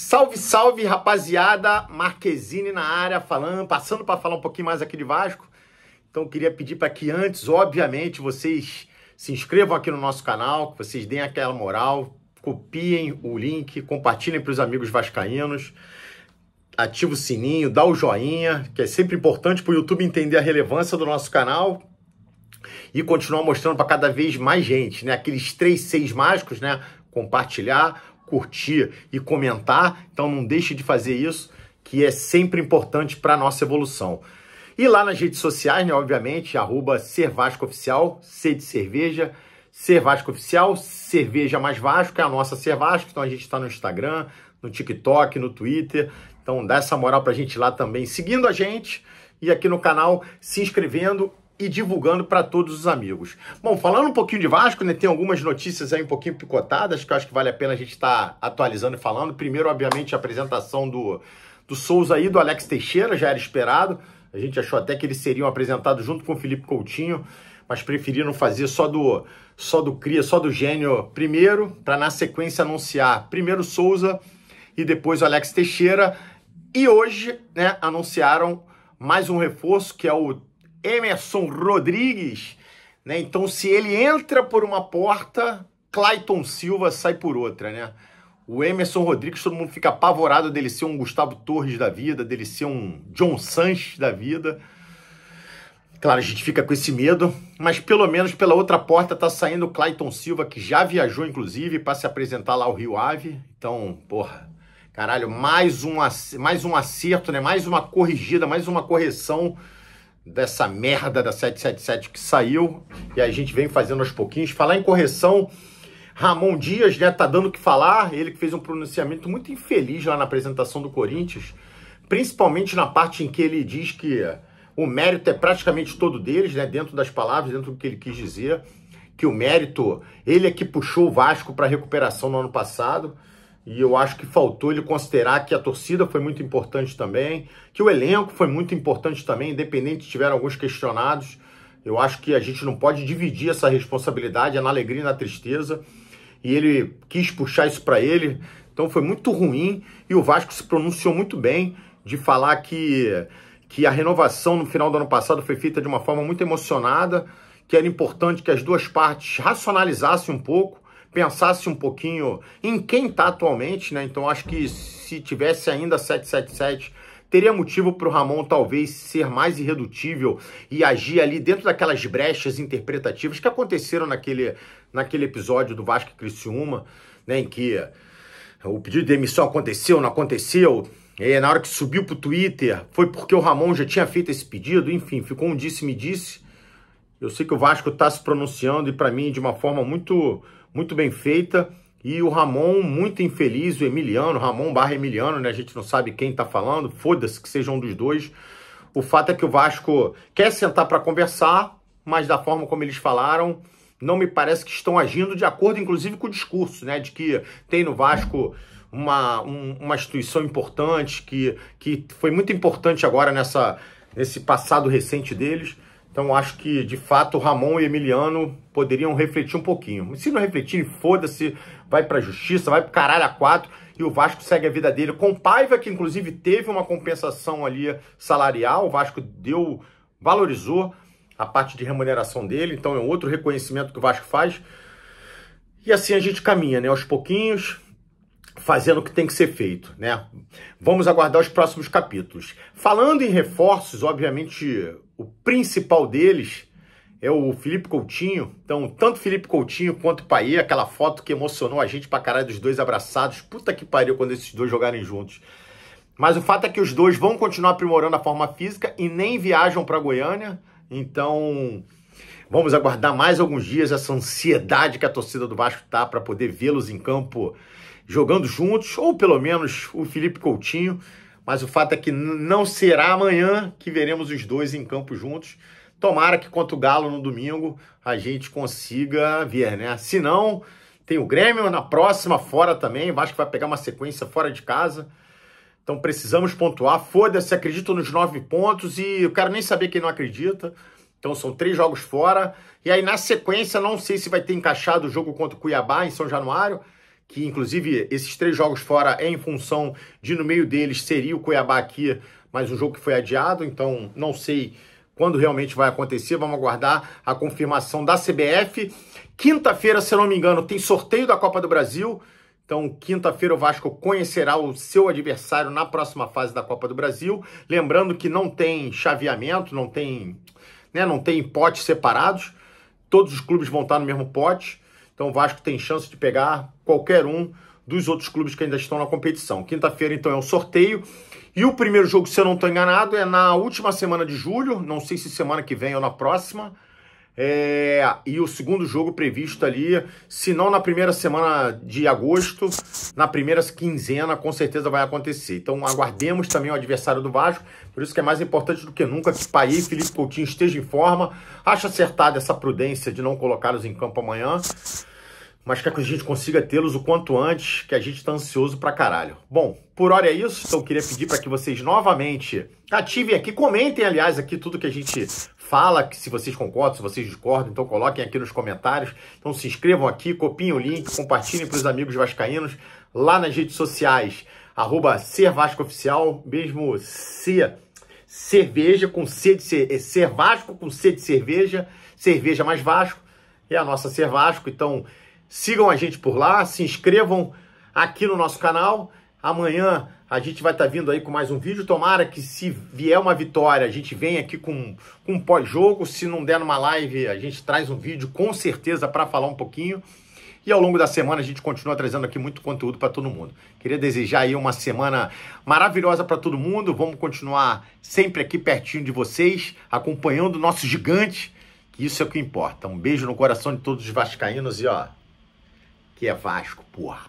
Salve, salve, rapaziada! Marquezine na área, falando, passando para falar um pouquinho mais aqui de Vasco. Então, queria pedir para que antes, obviamente, vocês se inscrevam aqui no nosso canal, que vocês deem aquela moral, copiem o link, compartilhem para os amigos vascaínos, ativa o sininho, dá o joinha, que é sempre importante para o YouTube entender a relevância do nosso canal e continuar mostrando para cada vez mais gente, né? Aqueles três seis mágicos, né? Compartilhar, curtir e comentar. Então não deixe de fazer isso, que é sempre importante para a nossa evolução. E lá nas redes sociais, né, obviamente, arroba Oficial, C de cerveja, Ser Vasco Oficial, Cerveja Mais Vasco, é a nossa Ser Vasco, então a gente está no Instagram, no TikTok, no Twitter, então dá essa moral para a gente lá também, seguindo a gente e aqui no canal, se inscrevendo e divulgando para todos os amigos. Bom, falando um pouquinho de Vasco, né, tem algumas notícias aí um pouquinho picotadas que eu acho que vale a pena a gente estar tá atualizando e falando. Primeiro, obviamente, a apresentação do, do Souza aí, do Alex Teixeira, já era esperado. A gente achou até que eles seriam apresentados junto com o Felipe Coutinho, mas preferiram fazer só do só do Cria, só do Gênio primeiro, para na sequência anunciar primeiro Souza e depois o Alex Teixeira. E hoje, né, anunciaram mais um reforço que é o Emerson Rodrigues. Né? Então, se ele entra por uma porta, Clayton Silva sai por outra, né? O Emerson Rodrigues, todo mundo fica apavorado dele ser um Gustavo Torres da vida, dele ser um John Sanches da vida. Claro, a gente fica com esse medo, mas pelo menos pela outra porta tá saindo o Clayton Silva, que já viajou, inclusive, para se apresentar lá ao Rio Ave. Então, porra, caralho, mais um, mais um acerto, né? Mais uma corrigida, mais uma correção dessa merda da 777 que saiu e a gente vem fazendo aos pouquinhos. Falar em correção, Ramon Dias, né, tá dando o que falar, ele que fez um pronunciamento muito infeliz lá na apresentação do Corinthians, principalmente na parte em que ele diz que o mérito é praticamente todo deles, né, dentro das palavras, dentro do que ele quis dizer, que o mérito, ele é que puxou o Vasco para recuperação no ano passado. E eu acho que faltou ele considerar que a torcida foi muito importante também, que o elenco foi muito importante também, independente tiveram alguns questionados. Eu acho que a gente não pode dividir essa responsabilidade, é na alegria e na tristeza. E ele quis puxar isso para ele, então foi muito ruim. E o Vasco se pronunciou muito bem de falar que, que a renovação no final do ano passado foi feita de uma forma muito emocionada, que era importante que as duas partes racionalizassem um pouco pensasse um pouquinho em quem está atualmente, né? Então acho que se tivesse ainda 777 teria motivo para o Ramon talvez ser mais irredutível e agir ali dentro daquelas brechas interpretativas que aconteceram naquele, naquele episódio do Vasco e Criciúma, né, em que o pedido de demissão aconteceu, não aconteceu. E na hora que subiu para o Twitter, foi porque o Ramon já tinha feito esse pedido, enfim, ficou um disse-me-disse. -disse. Eu sei que o Vasco está se pronunciando e, para mim, de uma forma muito muito bem feita. E o Ramon, muito infeliz, o Emiliano, Ramon barra Emiliano, né? A gente não sabe quem tá falando, foda-se que seja um dos dois. O fato é que o Vasco quer sentar para conversar, mas da forma como eles falaram, não me parece que estão agindo de acordo, inclusive, com o discurso, né? De que tem no Vasco uma, um, uma instituição importante, que, que foi muito importante agora nessa, nesse passado recente deles. Então acho que de fato Ramon e Emiliano poderiam refletir um pouquinho. Se não refletirem, foda-se, vai para a justiça, vai pro caralho a quatro e o Vasco segue a vida dele com Paiva, que inclusive teve uma compensação ali salarial, o Vasco deu, valorizou a parte de remuneração dele, então é um outro reconhecimento que o Vasco faz. E assim a gente caminha, né, aos pouquinhos, fazendo o que tem que ser feito, né? Vamos aguardar os próximos capítulos. Falando em reforços, obviamente o principal deles é o Felipe Coutinho. Então, tanto Felipe Coutinho quanto o Paê, aquela foto que emocionou a gente pra caralho dos dois abraçados. Puta que pariu quando esses dois jogarem juntos. Mas o fato é que os dois vão continuar aprimorando a forma física e nem viajam para Goiânia. Então, vamos aguardar mais alguns dias essa ansiedade que a torcida do Vasco tá para poder vê-los em campo jogando juntos, ou pelo menos o Felipe Coutinho mas o fato é que não será amanhã que veremos os dois em campo juntos. Tomara que contra o Galo no domingo a gente consiga ver, né? Se não, tem o Grêmio na próxima fora também. Vasco vai pegar uma sequência fora de casa. Então precisamos pontuar. Foda-se, acredito nos nove pontos e eu quero nem saber quem não acredita. Então são três jogos fora. E aí na sequência, não sei se vai ter encaixado o jogo contra o Cuiabá em São Januário que inclusive esses três jogos fora é em função de no meio deles seria o Cuiabá aqui, mas um jogo que foi adiado, então não sei quando realmente vai acontecer, vamos aguardar a confirmação da CBF. Quinta-feira, se não me engano, tem sorteio da Copa do Brasil. Então, quinta-feira o Vasco conhecerá o seu adversário na próxima fase da Copa do Brasil. Lembrando que não tem chaveamento, não tem, né, não tem potes separados. Todos os clubes vão estar no mesmo pote. Então o Vasco tem chance de pegar qualquer um dos outros clubes que ainda estão na competição. Quinta-feira, então, é o sorteio. E o primeiro jogo, se eu não estou enganado, é na última semana de julho. Não sei se semana que vem ou na próxima. É, e o segundo jogo previsto ali, se não na primeira semana de agosto, na primeira quinzena, com certeza vai acontecer. Então aguardemos também o adversário do Vasco, por isso que é mais importante do que nunca que Paí e Felipe Coutinho estejam em forma. Acho acertada essa prudência de não colocá-los em campo amanhã mas quer que a gente consiga tê-los o quanto antes, que a gente está ansioso pra caralho. Bom, por hora é isso, então eu queria pedir para que vocês novamente ativem aqui, comentem, aliás, aqui tudo que a gente fala, se vocês concordam, se vocês discordam, então coloquem aqui nos comentários. Então se inscrevam aqui, copiem o link, compartilhem para os amigos vascaínos lá nas redes sociais, arroba Ser Vasco Oficial, mesmo ser cerveja com C de cer é, ser Vasco com C de cerveja, cerveja mais Vasco, é a nossa Ser Vasco, então Sigam a gente por lá, se inscrevam aqui no nosso canal. Amanhã a gente vai estar tá vindo aí com mais um vídeo. Tomara que se vier uma vitória, a gente venha aqui com, com um pós-jogo. Se não der numa live, a gente traz um vídeo com certeza para falar um pouquinho. E ao longo da semana a gente continua trazendo aqui muito conteúdo para todo mundo. Queria desejar aí uma semana maravilhosa para todo mundo. Vamos continuar sempre aqui pertinho de vocês, acompanhando o nosso gigante, que isso é o que importa. Um beijo no coração de todos os vascaínos e ó, que é Vasco, porra.